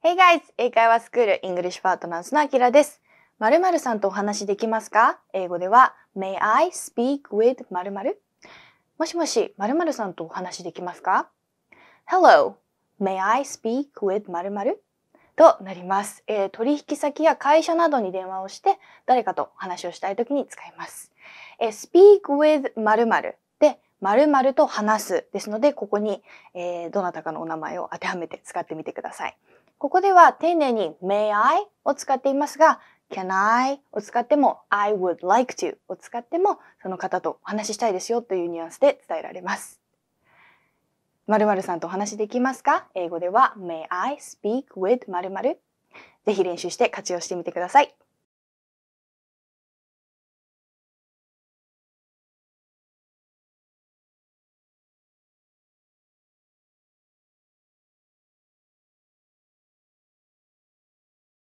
Hey guys! 英会話スクールイングリッシュパートナーズのあきらです。〇〇さんとお話できますか英語では May I speak with 〇〇もしもし、〇〇さんとお話できますか ?Hello! May I speak with 〇〇となります、えー、取引先や会社などに電話をして誰かと話をしたいときに使います。えー、speak with 〇〇で〇〇と話すですのでここに、えー、どなたかのお名前を当てはめて使ってみてください。ここでは丁寧に may I を使っていますが、can I を使っても I would like to を使ってもその方とお話ししたいですよというニュアンスで伝えられます。〇〇さんとお話できますか英語では May I speak with 〇〇ぜひ練習して活用してみてください。